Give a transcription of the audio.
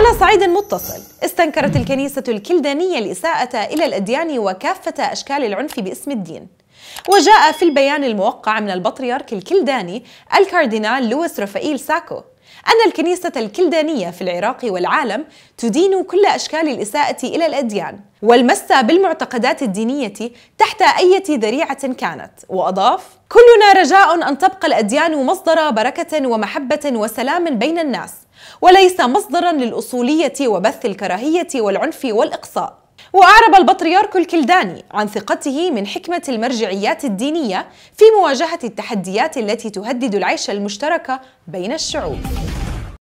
على صعيد متصل استنكرت الكنيسة الكلدانية الإساءة إلى الأديان وكافة أشكال العنف باسم الدين وجاء في البيان الموقع من البطريرك الكلداني الكاردينال لويس رافائيل ساكو أن الكنيسة الكلدانية في العراق والعالم تدين كل أشكال الإساءة إلى الأديان والمس بالمعتقدات الدينية تحت أي ذريعة كانت وأضاف كلنا رجاء أن تبقى الأديان مصدر بركة ومحبة وسلام بين الناس وليس مصدرا للأصولية وبث الكراهية والعنف والإقصاء وأعرب البطريرك الكلداني عن ثقته من حكمة المرجعيات الدينية في مواجهة التحديات التي تهدد العيش المشترك بين الشعوب